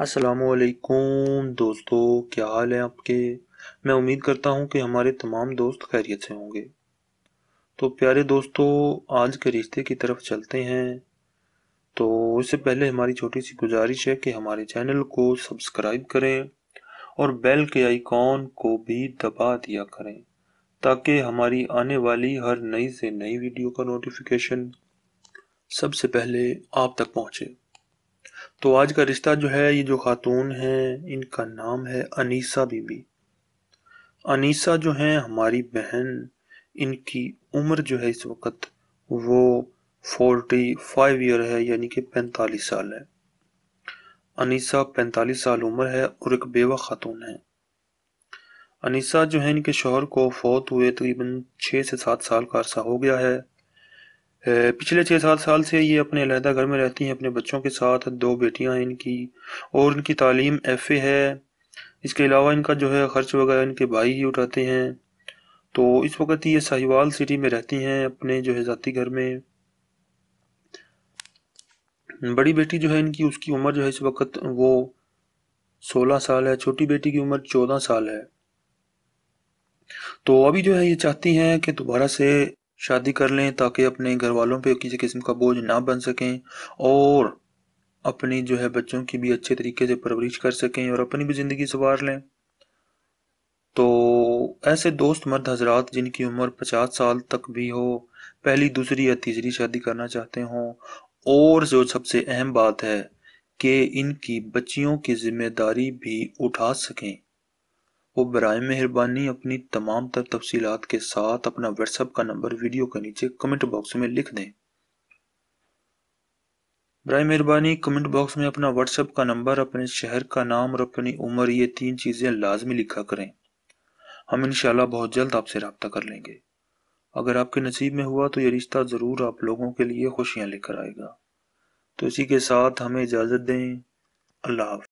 असलकुम दोस्तों क्या हाल है आपके मैं उम्मीद करता हूँ कि हमारे तमाम दोस्त खैरियत से होंगे तो प्यारे दोस्तों आज के रिश्ते की तरफ चलते हैं तो इससे पहले हमारी छोटी सी गुजारिश है कि हमारे चैनल को सब्सक्राइब करें और बेल के आइकॉन को भी दबा दिया करें ताकि हमारी आने वाली हर नई से नई वीडियो का नोटिफिकेशन सबसे पहले आप तक पहुँचे तो आज का रिश्ता जो है ये जो खातून हैं इनका नाम है अनीसा बीबी अनीसा जो है हमारी बहन इनकी उम्र जो है इस वक्त वो फोर्टी फाइव ईयर है यानी कि पैंतालीस साल है अनीसा पैंतालीस साल उम्र है और एक बेवा खातून है अनीसा जो है इनके शोहर को फौत हुए तकरीबन छः से सात साल का अरसा हो गया है पिछले छः सात साल से ये अपने अलहदा घर में रहती हैं अपने बच्चों के साथ दो बेटियां हैं इनकी और इनकी तालीम एफ़ ए है इसके अलावा इनका जो है ख़र्च वगैरह इनके भाई ही उठाते हैं तो इस वक्त ये साहिवाल सिटी में रहती हैं अपने जो है ज़ाती घर में बड़ी बेटी जो है इनकी उसकी उम्र जो है इस वक्त वो सोलह साल है छोटी बेटी की उम्र चौदह साल है तो अभी जो है ये चाहती हैं कि दोबारा से शादी कर लें ताकि अपने घर वालों पर किसी किस्म का बोझ ना बन सकें और अपनी जो है बच्चों की भी अच्छे तरीके से परवरिश कर सकें और अपनी भी ज़िंदगी संवार लें तो ऐसे दोस्त मर्द हजरात जिनकी उम्र पचास साल तक भी हो पहली दूसरी या तीसरी शादी करना चाहते हों और जो सबसे अहम बात है कि इनकी बच्चियों की जिम्मेदारी भी उठा सकें वो बर मेहरबानी अपनी तमाम तर तफसीत के साथ अपना व्हाट्सएप का नंबर वीडियो के नीचे कमेंट बॉक्स में लिख दें बर मेहरबानी कमेंट बॉक्स में अपना व्हाट्सएप का नंबर अपने शहर का नाम और अपनी उम्र ये तीन चीज़ें लाजमी लिखा करें हम इनशाला बहुत जल्द आपसे रबता कर लेंगे अगर आपके नसीब में हुआ तो ये रिश्ता ज़रूर आप लोगों के लिए खुशियाँ लेकर आएगा तो इसी के साथ हमें इजाज़त दें अल्लाह